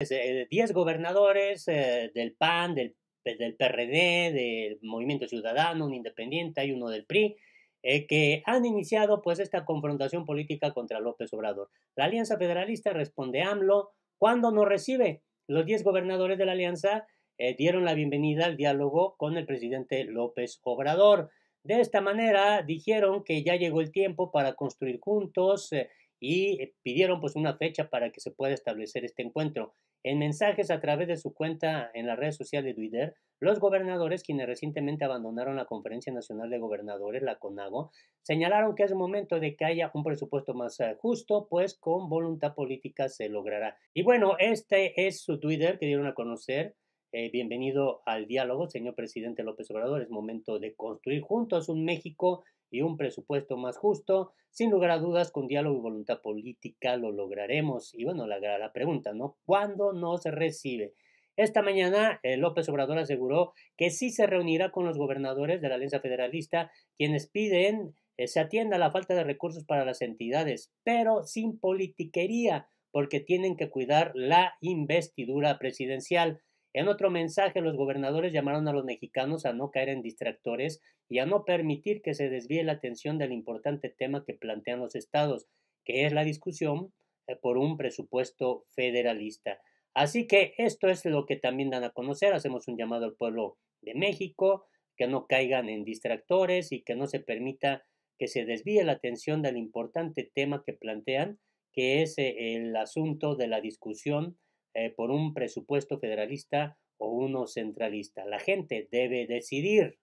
10 pues, eh, gobernadores eh, del PAN, del, PRD, pues, del Movimiento Ciudadano, un independiente, hay uno del PRI, eh, que han iniciado pues esta confrontación política contra López Obrador. La Alianza Federalista responde AMLO ¿Cuándo no recibe. Los 10 gobernadores de la Alianza dieron la bienvenida al diálogo con el presidente López Obrador. De esta manera dijeron que ya llegó el tiempo para construir juntos y eh, pidieron pues una fecha para que se pueda establecer este encuentro. En mensajes a través de su cuenta en la red social de Twitter, los gobernadores, quienes recientemente abandonaron la Conferencia Nacional de Gobernadores, la CONAGO, señalaron que es momento de que haya un presupuesto más eh, justo, pues con voluntad política se logrará. Y bueno, este es su Twitter que dieron a conocer. Eh, bienvenido al diálogo, señor presidente López Obrador. Es momento de construir juntos un México y un presupuesto más justo. Sin lugar a dudas, con diálogo y voluntad política lo lograremos. Y bueno, la, la pregunta, ¿no? ¿Cuándo nos recibe? Esta mañana, eh, López Obrador aseguró que sí se reunirá con los gobernadores de la Alianza Federalista, quienes piden eh, se atienda la falta de recursos para las entidades, pero sin politiquería, porque tienen que cuidar la investidura presidencial. En otro mensaje, los gobernadores llamaron a los mexicanos a no caer en distractores y a no permitir que se desvíe la atención del importante tema que plantean los estados, que es la discusión eh, por un presupuesto federalista. Así que esto es lo que también dan a conocer. Hacemos un llamado al pueblo de México, que no caigan en distractores y que no se permita que se desvíe la atención del importante tema que plantean, que es eh, el asunto de la discusión eh, por un presupuesto federalista o uno centralista. La gente debe decidir.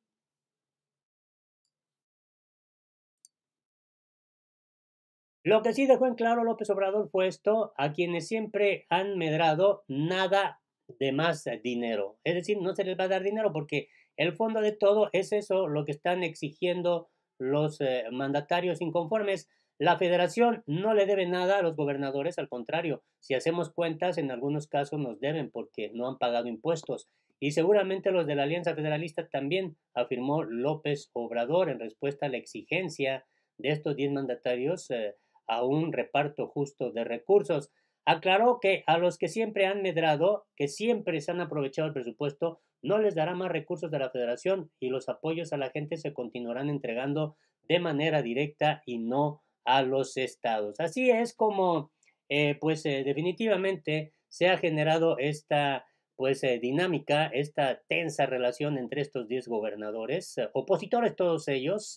Lo que sí dejó en claro López Obrador fue esto, a quienes siempre han medrado nada de más dinero. Es decir, no se les va a dar dinero porque el fondo de todo es eso, lo que están exigiendo los eh, mandatarios inconformes. La federación no le debe nada a los gobernadores, al contrario, si hacemos cuentas, en algunos casos nos deben porque no han pagado impuestos. Y seguramente los de la Alianza Federalista también, afirmó López Obrador en respuesta a la exigencia de estos 10 mandatarios eh, a un reparto justo de recursos. Aclaró que a los que siempre han medrado, que siempre se han aprovechado el presupuesto, no les dará más recursos de la federación y los apoyos a la gente se continuarán entregando de manera directa y no a los estados. Así es como, eh, pues eh, definitivamente se ha generado esta pues eh, dinámica, esta tensa relación entre estos 10 gobernadores, opositores todos ellos,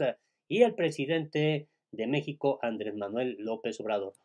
y el presidente de México, Andrés Manuel López Obrador.